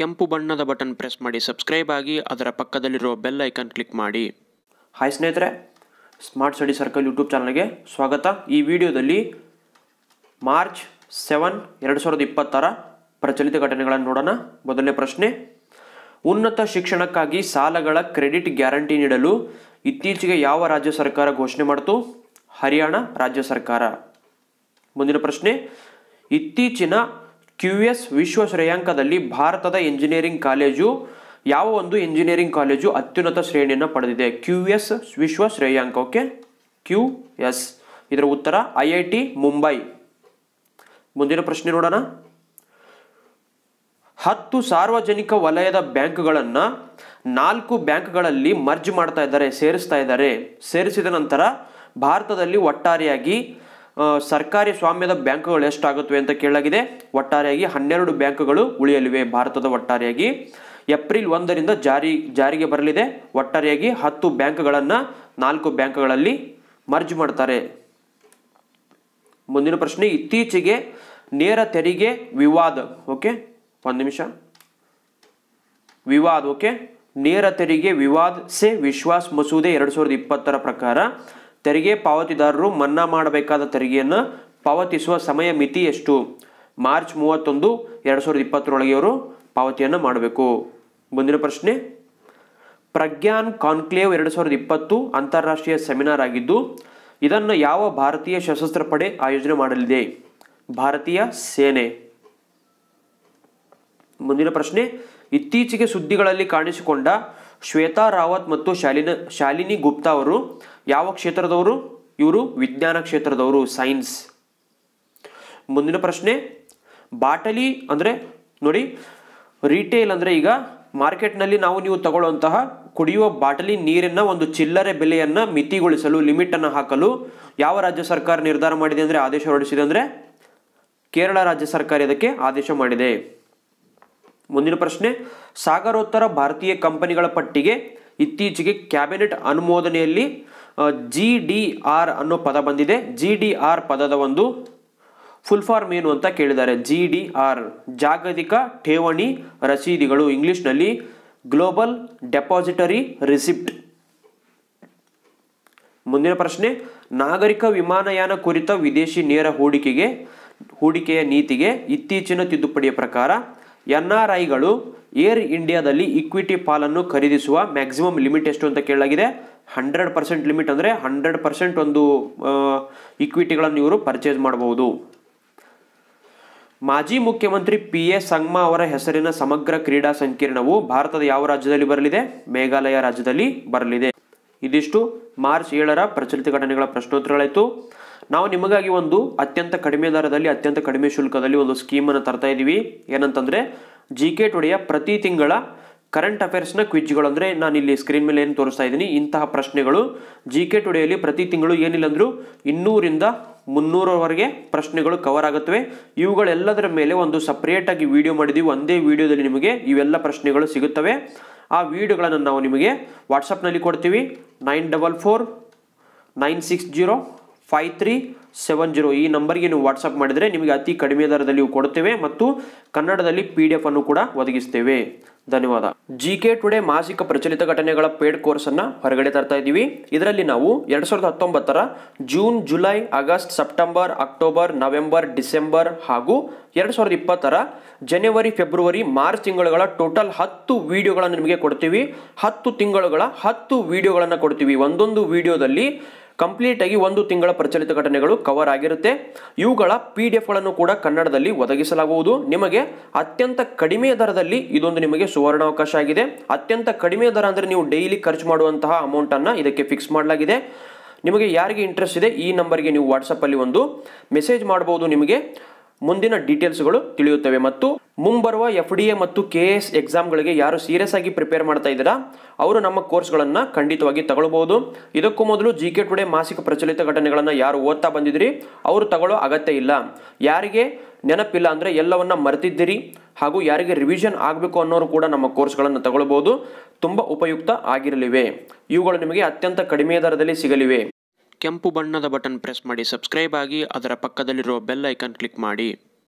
ಕೆಂಪು ಬಣ್ಣದ button press ಮಾಡಿ ಸಬ್ಸ್ಕ್ರೈಬ್ ಆಗಿ ಅದರ ಪಕ್ಕದಲ್ಲಿರೋ ಬೆಲ್ ಐಕನ್ ಕ್ಲಿಕ್ ಮಾಡಿ ಹಾಯ್ ಸ್ನೇಹಿತರೆ ಸ್ಮಾರ್ಟ್ ಸ್ಟಡಿ ಸರ್ಕಲ್ ಯೂಟ್ಯೂಬ್ ಚಾನಲ್ಗೆ ಸ್ವಾಗತ ಈ ವಿಡಿಯೋದಲ್ಲಿ ಮಾರ್ಚ್ ಸೆವೆನ್ ಎರಡು ಸಾವಿರದ ಇಪ್ಪತ್ತರ ಪ್ರಚಲಿತ ಘಟನೆಗಳನ್ನು ನೋಡೋಣ ಮೊದಲನೇ ಪ್ರಶ್ನೆ ಉನ್ನತ ಶಿಕ್ಷಣಕ್ಕಾಗಿ ಸಾಲಗಳ ಕ್ರೆಡಿಟ್ ಗ್ಯಾರಂಟಿ ನೀಡಲು ಇತ್ತೀಚೆಗೆ ಯಾವ ರಾಜ್ಯ ಸರ್ಕಾರ ಘೋಷಣೆ ಮಾಡಿತು ಹರಿಯಾಣ ರಾಜ್ಯ ಸರ್ಕಾರ ಮುಂದಿನ ಪ್ರಶ್ನೆ ಇತ್ತೀಚಿನ ಕ್ಯೂ ಎಸ್ ವಿಶ್ವ ಶ್ರೇಯಾಂಕದಲ್ಲಿ ಭಾರತದ ಇಂಜಿನಿಯರಿಂಗ್ ಕಾಲೇಜು ಯಾವ ಒಂದು ಇಂಜಿನಿಯರಿಂಗ್ ಕಾಲೇಜು ಅತ್ಯುನ್ನತ ಶ್ರೇಣಿಯನ್ನು ಪಡೆದಿದೆ ಕ್ಯೂ ಎಸ್ ವಿಶ್ವ ಶ್ರೇಯಾಂಕ ಓಕೆ ಕ್ಯೂ ಎಸ್ ಇದರ ಉತ್ತರ ಐ ಐ ಟಿ ಮುಂಬೈ ಮುಂದಿನ ಪ್ರಶ್ನೆ ನೋಡೋಣ ಹತ್ತು ಸಾರ್ವಜನಿಕ ವಲಯದ ಬ್ಯಾಂಕ್ಗಳನ್ನು ನಾಲ್ಕು ಬ್ಯಾಂಕ್ಗಳಲ್ಲಿ ಮರ್ಜ್ ಮಾಡ್ತಾ ಇದ್ದಾರೆ ಸೇರಿಸ್ತಾ ಇದ್ದಾರೆ ಸೇರಿಸಿದ ನಂತರ ಭಾರತದಲ್ಲಿ ಒಟ್ಟಾರೆಯಾಗಿ ಸರ್ಕಾರಿ ಸ್ವಾಮ್ಯದ ಬ್ಯಾಂಕುಗಳು ಎಷ್ಟಾಗುತ್ತವೆ ಅಂತ ಕೇಳಲಾಗಿದೆ ಒಟ್ಟಾರೆಯಾಗಿ ಹನ್ನೆರಡು ಬ್ಯಾಂಕುಗಳು ಉಳಿಯಲಿವೆ ಭಾರತದ ಒಟ್ಟಾರೆಯಾಗಿ ಏಪ್ರಿಲ್ ಒಂದರಿಂದ ಜಾರಿ ಜಾರಿಗೆ ಬರಲಿದೆ ಒಟ್ಟಾರೆಯಾಗಿ ಹತ್ತು ಬ್ಯಾಂಕ್ಗಳನ್ನು ನಾಲ್ಕು ಬ್ಯಾಂಕ್ಗಳಲ್ಲಿ ಮರ್ಜ್ ಮಾಡ್ತಾರೆ ಮುಂದಿನ ಪ್ರಶ್ನೆ ಇತ್ತೀಚೆಗೆ ನೇರ ತೆರಿಗೆ ವಿವಾದ ಓಕೆ ಒಂದು ನಿಮಿಷ ವಿವಾದ ಓಕೆ ನೇರ ತೆರಿಗೆ ವಿವಾದ ಸೆ ವಿಶ್ವಾಸ್ ಮಸೂದೆ ಎರಡು ಸಾವಿರದ ಇಪ್ಪತ್ತರ ಪ್ರಕಾರ ತೆರಿಗೆ ಪಾವತಿದಾರರು ಮನ್ನಾ ಮಾಡಬೇಕಾದ ತೆರಿಗೆಯನ್ನು ಪಾವತಿಸುವ ಸಮಯ ಮಿತಿ ಎಷ್ಟು ಮಾರ್ಚ್ ಮೂವತ್ತೊಂದು ಎರಡು ಸಾವಿರದ ಇಪ್ಪತ್ತರೊಳಗೆ ಅವರು ಪಾವತಿಯನ್ನು ಮಾಡಬೇಕು ಮುಂದಿನ ಪ್ರಶ್ನೆ ಪ್ರಜ್ಞಾನ್ ಕಾನ್ಕ್ಲೇವ್ ಎರಡು ಸಾವಿರದ ಇಪ್ಪತ್ತು ಅಂತಾರಾಷ್ಟ್ರೀಯ ಸೆಮಿನಾರ್ ಆಗಿದ್ದು ಇದನ್ನು ಯಾವ ಭಾರತೀಯ ಸಶಸ್ತ್ರ ಪಡೆ ಆಯೋಜನೆ ಮಾಡಲಿದೆ ಭಾರತೀಯ ಸೇನೆ ಮುಂದಿನ ಪ್ರಶ್ನೆ ಇತ್ತೀಚೆಗೆ ಸುದ್ದಿಗಳಲ್ಲಿ ಕಾಣಿಸಿಕೊಂಡ ಶ್ವೇತಾ ರಾವತ್ ಮತ್ತು ಶಾಲಿನ ಶಾಲಿನಿ ಗುಪ್ತಾ ಅವರು ಯಾವ ಕ್ಷೇತ್ರದವರು ಇವರು ವಿಜ್ಞಾನ ಕ್ಷೇತ್ರದವರು ಸೈನ್ಸ್ ಮುಂದಿನ ಪ್ರಶ್ನೆ ಬಾಟಲಿ ಅಂದರೆ ನೋಡಿ ರಿಟೇಲ್ ಅಂದರೆ ಈಗ ಮಾರ್ಕೆಟ್ನಲ್ಲಿ ನಾವು ನೀವು ತಗೊಳ್ಳುವಂತಹ ಕುಡಿಯುವ ಬಾಟಲಿ ನೀರಿನ ಒಂದು ಚಿಲ್ಲರೆ ಬೆಲೆಯನ್ನು ಮಿತಿಗೊಳಿಸಲು ಲಿಮಿಟನ್ನು ಹಾಕಲು ಯಾವ ರಾಜ್ಯ ಸರ್ಕಾರ ನಿರ್ಧಾರ ಮಾಡಿದೆ ಅಂದರೆ ಆದೇಶ ಹೊರಡಿಸಿದೆ ಅಂದರೆ ಕೇರಳ ರಾಜ್ಯ ಸರ್ಕಾರ ಇದಕ್ಕೆ ಆದೇಶ ಮಾಡಿದೆ ಮುಂದಿನ ಪ್ರಶ್ನೆ ಸಾಗರೋತ್ತರ ಭಾರತೀಯ ಕಂಪನಿಗಳ ಪಟ್ಟಿಗೆ ಇತ್ತೀಚೆಗೆ ಕ್ಯಾಬಿನೆಟ್ ಅನುಮೋದನೆಯಲ್ಲಿ ಜಿ ಡಿ ಆರ್ ಅನ್ನೋ ಪದ ಬಂದಿದೆ ಜಿ ಡಿ ಆರ್ ಪದದ ಒಂದು ಫುಲ್ ಫಾರ್ಮ್ ಏನು ಅಂತ ಕೇಳಿದ್ದಾರೆ ಜಿ ಡಿ ಆರ್ ಜಾಗತಿಕ ಠೇವಣಿ ರಸೀದಿಗಳು ಇಂಗ್ಲಿಷ್ನಲ್ಲಿ ಗ್ಲೋಬಲ್ ಡೆಪಾಸಿಟರಿ ರಿಸಿಪ್ಟ್ ಮುಂದಿನ ಪ್ರಶ್ನೆ ನಾಗರಿಕ ವಿಮಾನಯಾನ ಕುರಿತ ವಿದೇಶಿ ನೇರ ಹೂಡಿಕೆಗೆ ಹೂಡಿಕೆಯ ನೀತಿಗೆ ಇತ್ತೀಚಿನ ತಿದ್ದುಪಡಿಯ ಪ್ರಕಾರ ಎನ್ಆರ್ಐಗಳು ಏರ್ ಇಂಡಿಯಾದಲ್ಲಿ ಇಕ್ವಿಟಿ ಪಾಲನ್ನು ಖರೀದಿಸುವ ಮ್ಯಾಕ್ಸಿಮಮ್ ಲಿಮಿಟ್ ಎಷ್ಟು ಅಂತ ಕೇಳಲಾಗಿದೆ ಹಂಡ್ರೆಡ್ ಪರ್ಸೆಂಟ್ ಲಿಮಿಟ್ ಅಂದರೆ ಹಂಡ್ರೆಡ್ ಪರ್ಸೆಂಟ್ ಒಂದು ಇಕ್ವಿಟಿಗಳನ್ನು ಇವರು ಪರ್ಚೇಸ್ ಮಾಡಬಹುದು ಮಾಜಿ ಮುಖ್ಯಮಂತ್ರಿ ಪಿ ಎಸ್ ಸಂಗ್ಮಾ ಅವರ ಹೆಸರಿನ ಸಮಗ್ರ ಕ್ರೀಡಾ ಸಂಕೀರ್ಣವು ಭಾರತದ ಯಾವ ರಾಜ್ಯದಲ್ಲಿ ಬರಲಿದೆ ಮೇಘಾಲಯ ರಾಜ್ಯದಲ್ಲಿ ಬರಲಿದೆ ಇದಿಷ್ಟು ಮಾರ್ಚ್ ಏಳರ ಪ್ರಚಲಿತ ಘಟನೆಗಳ ಪ್ರಶ್ನೋತ್ತರಗಳಾಯಿತು ನಾವು ನಿಮಗಾಗಿ ಒಂದು ಅತ್ಯಂತ ಕಡಿಮೆ ದರದಲ್ಲಿ ಅತ್ಯಂತ ಕಡಿಮೆ ಶುಲ್ಕದಲ್ಲಿ ಒಂದು ಸ್ಕೀಮನ್ನು ತರ್ತಾ ಇದ್ದೀವಿ ಏನಂತಂದರೆ ಜಿ ಕೆ ಟುಡೆಯ ಪ್ರತಿ ತಿಂಗಳ ಕರೆಂಟ್ ಅಫೇರ್ಸ್ನ ಕ್ವಿಜ್ಗಳು ಅಂದರೆ ನಾನು ಇಲ್ಲಿ ಸ್ಕ್ರೀನ್ ಮೇಲೆ ಏನು ತೋರಿಸ್ತಾ ಇದ್ದೀನಿ ಇಂತಹ ಪ್ರಶ್ನೆಗಳು ಜಿ ಕೆ ಟುಡೆಯಲ್ಲಿ ಪ್ರತಿ ತಿಂಗಳು ಏನಿಲ್ಲ ಅಂದರೂ ಇನ್ನೂರಿಂದ ಮುನ್ನೂರವರೆಗೆ ಪ್ರಶ್ನೆಗಳು ಕವರ್ ಆಗುತ್ತವೆ ಇವುಗಳೆಲ್ಲದರ ಮೇಲೆ ಒಂದು ಸಪ್ರೇಟಾಗಿ ವಿಡಿಯೋ ಮಾಡಿದ್ದೀವಿ ಒಂದೇ ವಿಡಿಯೋದಲ್ಲಿ ನಿಮಗೆ ಇವೆಲ್ಲ ಪ್ರಶ್ನೆಗಳು ಸಿಗುತ್ತವೆ ಆ ವಿಡಿಯೋಗಳನ್ನು ನಾವು ನಿಮಗೆ ವಾಟ್ಸಪ್ನಲ್ಲಿ ಕೊಡ್ತೀವಿ nine double four nine six zero five three seven zero ಈ ನಂಬರ್ಗೆ ನೀವು ವಾಟ್ಸಪ್ ಮಾಡಿದರೆ ನಿಮಗೆ ಅತಿ ಕಡಿಮೆ ದರದಲ್ಲಿ ಕೊಡುತ್ತೇವೆ ಮತ್ತು ಕನ್ನಡದಲ್ಲಿ ಪಿ ಡಿ ಎಫ್ ಅನ್ನು ಕೂಡ ಒದಗಿಸ್ತೇವೆ ಧನ್ಯವಾದ ಜಿ ಕೆ ಟುಡೇ ಮಾಸಿಕ ಪ್ರಚಲಿತ ಘಟನೆಗಳ ಪೇಡ್ ಕೋರ್ಸನ್ನು ಹೊರಗಡೆ ತರ್ತಾ ಇದ್ದೀವಿ ಇದರಲ್ಲಿ ನಾವು ಎರಡು ಸಾವಿರದ ಹತ್ತೊಂಬತ್ತರ June July August September October November December ಹಾಗೂ ಎರಡು ಸಾವಿರದ ಇಪ್ಪತ್ತರ ಜನವರಿ ಫೆಬ್ರವರಿ ಮಾರ್ಚ್ ತಿಂಗಳುಗಳ ಟೋಟಲ್ ಹತ್ತು ವಿಡಿಯೋಗಳನ್ನು ನಿಮಗೆ ಕೊಡ್ತೀವಿ ಹತ್ತು ತಿಂಗಳುಗಳ ಹತ್ತು ವಿಡಿಯೋಗಳನ್ನು ಕೊಡ್ತೀವಿ ಒಂದೊಂದು ವಿಡಿಯೋದಲ್ಲಿ ಕಂಪ್ಲೀಟ್ ಆಗಿ ಒಂದು ತಿಂಗಳ ಪ್ರಚಲಿತ ಘಟನೆಗಳು ಕವರ್ ಆಗಿರುತ್ತೆ ಇವುಗಳ ಪಿ ಡಿ ಎಫ್ಗಳನ್ನು ಕೂಡ ಕನ್ನಡದಲ್ಲಿ ಒದಗಿಸಲಾಗುವುದು ನಿಮಗೆ ಅತ್ಯಂತ ಕಡಿಮೆ ದರದಲ್ಲಿ ಇದೊಂದು ನಿಮಗೆ ಸುವರ್ಣಾವಕಾಶ ಆಗಿದೆ ಅತ್ಯಂತ ಕಡಿಮೆ ದರ ಅಂದರೆ ನೀವು ಡೈಲಿ ಖರ್ಚು ಮಾಡುವಂತಹ ಅಮೌಂಟನ್ನು ಇದಕ್ಕೆ ಫಿಕ್ಸ್ ಮಾಡಲಾಗಿದೆ ನಿಮಗೆ ಯಾರಿಗೆ ಇಂಟ್ರೆಸ್ಟ್ ಇದೆ ಈ ನಂಬರ್ಗೆ ನೀವು ವಾಟ್ಸಪ್ಪಲ್ಲಿ ಒಂದು ಮೆಸೇಜ್ ಮಾಡ್ಬೋದು ನಿಮಗೆ ಮುಂದಿನ ಡೀಟೇಲ್ಸ್ಗಳು ತಿಳಿಯುತ್ತವೆ ಮತ್ತು ಮುಂಬರುವ ಎಫ್ ಡಿ ಎ ಮತ್ತು ಕೆ ಎಸ್ ಎಕ್ಸಾಮ್ಗಳಿಗೆ ಯಾರು ಸೀರಿಯಸ್ ಆಗಿ ಪ್ರಿಪೇರ್ ಮಾಡ್ತಾ ಇದ್ದೀರಾ ಅವರು ನಮ್ಮ ಕೋರ್ಸ್ಗಳನ್ನು ಖಂಡಿತವಾಗಿ ತಗೊಳ್ಬೋದು ಇದಕ್ಕೂ ಮೊದಲು ಜಿ ಕೆ ಟುಡೇ ಮಾಸಿಕ ಪ್ರಚಲಿತ ಘಟನೆಗಳನ್ನು ಯಾರು ಓದ್ತಾ ಬಂದಿದ್ದೀರಿ ಅವರು ತಗೊಳ್ಳೋ ಅಗತ್ಯ ಇಲ್ಲ ಯಾರಿಗೆ ನೆನಪಿಲ್ಲ ಅಂದರೆ ಎಲ್ಲವನ್ನ ಮರೆತಿದ್ದೀರಿ ಹಾಗೂ ಯಾರಿಗೆ ರಿವಿಷನ್ ಆಗಬೇಕು ಅನ್ನೋರು ಕೂಡ ನಮ್ಮ ಕೋರ್ಸ್ಗಳನ್ನು ತಗೊಳ್ಬೋದು ತುಂಬ ಉಪಯುಕ್ತ ಆಗಿರಲಿವೆ ಇವುಗಳು ನಿಮಗೆ ಅತ್ಯಂತ ಕಡಿಮೆ ದರದಲ್ಲಿ ಸಿಗಲಿವೆ ಕೆಂಪು ಬಣ್ಣದ ಬಟನ್ ಪ್ರೆಸ್ ಮಾಡಿ ಸಬ್ಸ್ಕ್ರೈಬ್ ಆಗಿ ಅದರ ಪಕ್ಕದಲ್ಲಿರುವ ಬೆಲ್ ಐಕಾನ್ ಕ್ಲಿಕ್ ಮಾಡಿ